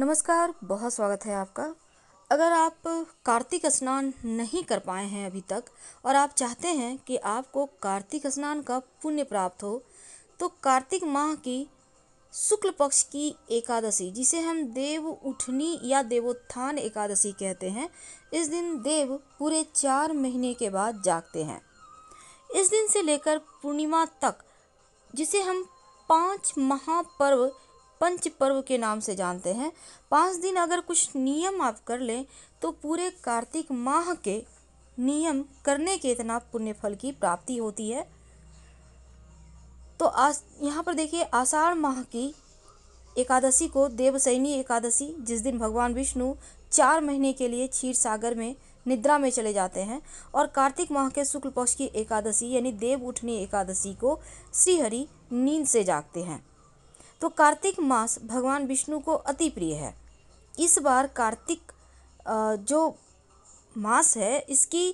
नमस्कार बहुत स्वागत है आपका अगर आप कार्तिक स्नान नहीं कर पाए हैं अभी तक और आप चाहते हैं कि आपको कार्तिक स्नान का पुण्य प्राप्त हो तो कार्तिक माह की शुक्ल पक्ष की एकादशी जिसे हम देव उठनी या देवोत्थान एकादशी कहते हैं इस दिन देव पूरे चार महीने के बाद जागते हैं इस दिन से लेकर पूर्णिमा तक जिसे हम पांच महापर्व पंच पर्व के नाम से जानते हैं पाँच दिन अगर कुछ नियम आप कर लें तो पूरे कार्तिक माह के नियम करने के इतना पुण्य फल की प्राप्ति होती है तो आस यहाँ पर देखिए आषाढ़ माह की एकादशी को देवसैनी एकादशी जिस दिन भगवान विष्णु चार महीने के लिए क्षीर सागर में निद्रा में चले जाते हैं और कार्तिक माह के शुक्ल पक्ष की एकादशी यानी देव उठनी एकादशी को श्रीहरि नींद से जागते हैं तो कार्तिक मास भगवान विष्णु को अति प्रिय है इस बार कार्तिक जो मास है इसकी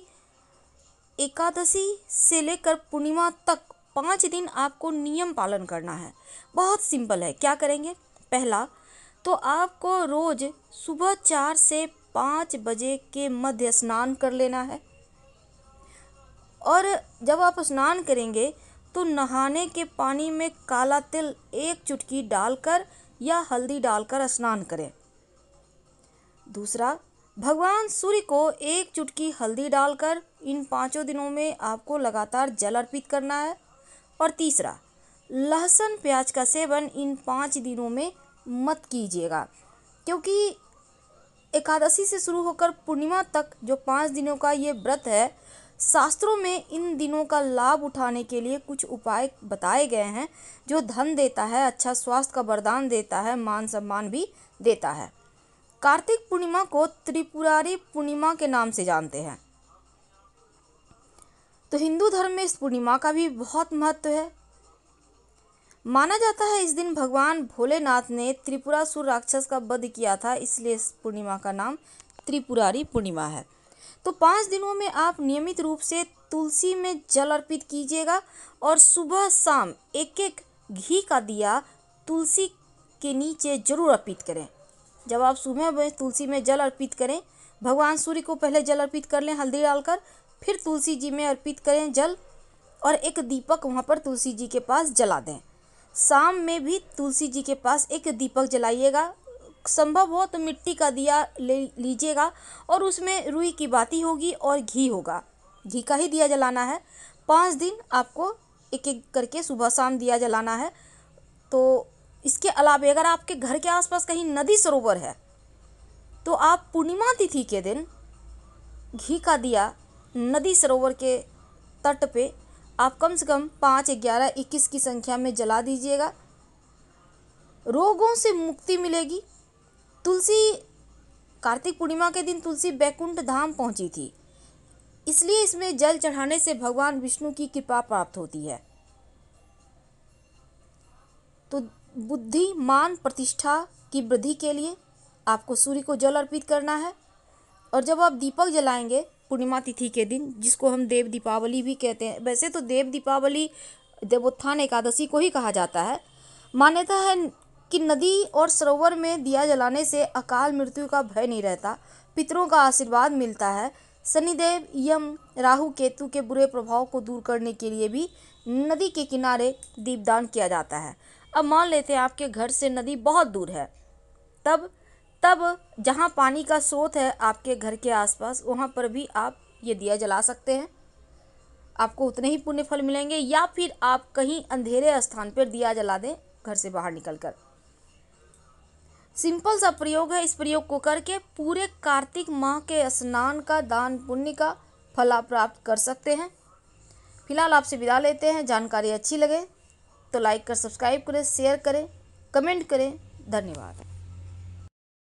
एकादशी से लेकर पूर्णिमा तक पाँच दिन आपको नियम पालन करना है बहुत सिंपल है क्या करेंगे पहला तो आपको रोज़ सुबह चार से पाँच बजे के मध्य स्नान कर लेना है और जब आप स्नान करेंगे तो नहाने के पानी में काला तिल एक चुटकी डालकर या हल्दी डालकर स्नान करें दूसरा भगवान सूर्य को एक चुटकी हल्दी डालकर इन पांचों दिनों में आपको लगातार जल अर्पित करना है और तीसरा लहसुन प्याज का सेवन इन पाँच दिनों में मत कीजिएगा क्योंकि एकादशी से शुरू होकर पूर्णिमा तक जो पाँच दिनों का ये व्रत है शास्त्रों में इन दिनों का लाभ उठाने के लिए कुछ उपाय बताए गए हैं जो धन देता है अच्छा स्वास्थ्य का वरदान देता है मान सम्मान भी देता है कार्तिक पूर्णिमा को त्रिपुरारी पूर्णिमा के नाम से जानते हैं तो हिंदू धर्म में इस पूर्णिमा का भी बहुत महत्व है माना जाता है इस दिन भगवान भोलेनाथ ने त्रिपुरासुर राक्षस का वध किया था इसलिए इस पूर्णिमा का नाम त्रिपुरारी पूर्णिमा है तो पाँच दिनों में आप नियमित रूप से तुलसी में जल अर्पित कीजिएगा और सुबह शाम एक एक घी का दिया तुलसी के नीचे जरूर अर्पित करें जब आप सुबह में तुलसी में जल अर्पित करें भगवान सूर्य को पहले जल अर्पित कर लें हल्दी डालकर फिर तुलसी जी में अर्पित करें जल और एक दीपक वहाँ पर तुलसी जी के पास जला दें शाम में भी तुलसी जी के पास एक दीपक जलाइएगा संभव हो तो मिट्टी का दिया ले लीजिएगा और उसमें रुई की बाती होगी और घी होगा घी का ही दिया जलाना है पाँच दिन आपको एक एक करके सुबह शाम दिया जलाना है तो इसके अलावा अगर आपके घर के आसपास कहीं नदी सरोवर है तो आप पूर्णिमा तिथि के दिन घी का दिया नदी सरोवर के तट पे आप कम से कम पाँच ग्यारह इक्कीस की संख्या में जला दीजिएगा रोगों से मुक्ति मिलेगी तुलसी कार्तिक पूर्णिमा के दिन तुलसी बैकुंठ धाम पहुंची थी इसलिए इसमें जल चढ़ाने से भगवान विष्णु की कृपा प्राप्त होती है तो बुद्धि मान प्रतिष्ठा की वृद्धि के लिए आपको सूर्य को जल अर्पित करना है और जब आप दीपक जलाएंगे पूर्णिमा तिथि के दिन जिसको हम देव दीपावली भी कहते हैं वैसे तो देव दीपावली देवोत्थान एकादशी को ही कहा जाता है मान्यता है कि नदी और सरोवर में दिया जलाने से अकाल मृत्यु का भय नहीं रहता पितरों का आशीर्वाद मिलता है शनिदेव यम राहु केतु के बुरे प्रभाव को दूर करने के लिए भी नदी के किनारे दीपदान किया जाता है अब मान लेते हैं आपके घर से नदी बहुत दूर है तब तब जहाँ पानी का स्रोत है आपके घर के आसपास वहाँ पर भी आप ये दिया जला सकते हैं आपको उतने ही पुण्य फल मिलेंगे या फिर आप कहीं अंधेरे स्थान पर दिया जला दें घर से बाहर निकल कर सिंपल सा प्रयोग है इस प्रयोग को करके पूरे कार्तिक माह के स्नान का दान पुण्य का फल आप प्राप्त कर सकते हैं फिलहाल आपसे विदा लेते हैं जानकारी अच्छी लगे तो लाइक कर सब्सक्राइब करें शेयर करें कमेंट करें धन्यवाद